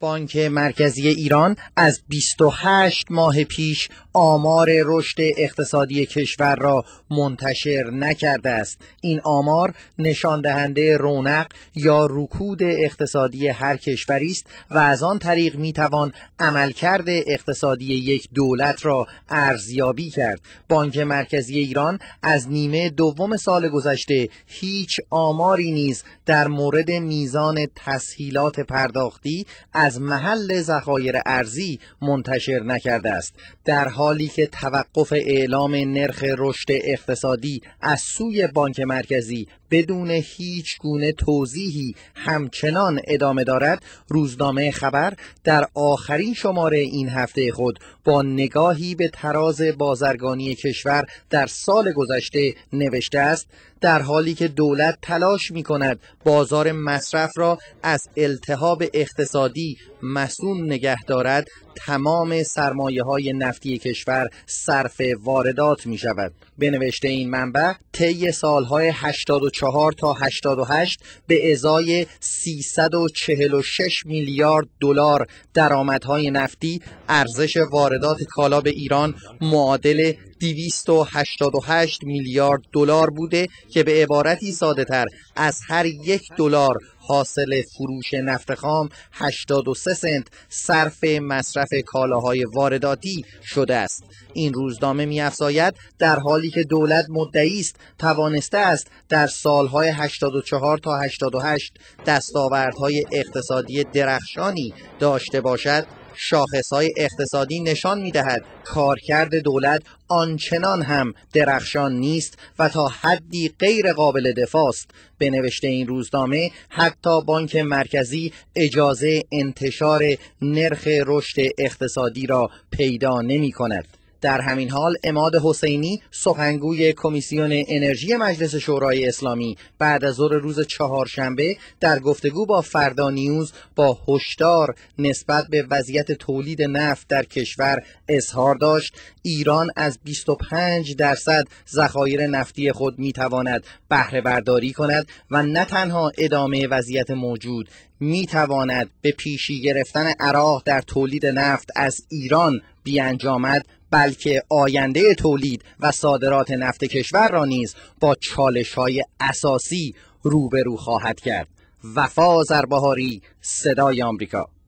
بانک مرکزی ایران از 28 ماه پیش آمار رشد اقتصادی کشور را منتشر نکرده است این آمار نشان دهنده رونق یا رکود اقتصادی هر کشوری است و از آن طریق می توان عملکرد اقتصادی یک دولت را ارزیابی کرد بانک مرکزی ایران از نیمه دوم سال گذشته هیچ آماری نیز در مورد میزان تسهیلات پرداختی از از محل ذخایر ارزی منتشر نکرده است در حالی که توقف اعلام نرخ رشد اقتصادی از سوی بانک مرکزی بدون هیچ گونه توضیحی همچنان ادامه دارد روزنامه خبر در آخرین شماره این هفته خود با نگاهی به تراز بازرگانی کشور در سال گذشته نوشته است در حالی که دولت تلاش می کند بازار مصرف را از التهاب اقتصادی مسون نگه دارد تمام سرمایه های نفتی کشور صرف واردات می شود به نوشته این منبع طی سالهای 84 تا 88 به ازای 346 میلیارد دلار درآمدهای نفتی ارزش واردات کالا به ایران معادل 288 میلیارد دلار بوده که به عبارتی ساده تر از هر یک دلار حاصل فروش نفت خام 83 سنت صرف مصرف کالاهای وارداتی شده است این روزنامه میافزاید در حالی که دولت مدعی است توانسته است در سالهای 84 تا 88 دستاوردهای اقتصادی درخشانی داشته باشد شاخصهای اقتصادی نشان می دهد کارکرد دولت آنچنان هم درخشان نیست و تا حدی غیر قابل دفاست به نوشته این روزنامه حتی بانک مرکزی اجازه انتشار نرخ رشد اقتصادی را پیدا نمی کند در همین حال اماد حسینی سخنگوی کمیسیون انرژی مجلس شورای اسلامی بعد از ظهر روز چهارشنبه در گفتگو با فردا نیوز با هشدار نسبت به وضعیت تولید نفت در کشور اظهار داشت ایران از 25 درصد ذخایر نفتی خود میتواند بهره برداری کند و نه تنها ادامه وضعیت موجود میتواند به پیشی گرفتن عراق در تولید نفت از ایران بیانجامد بلکه آینده تولید و صادرات نفت کشور را نیز با چالش های اساسی روبرو خواهد کرد وفا زربهاری صدای آمریکا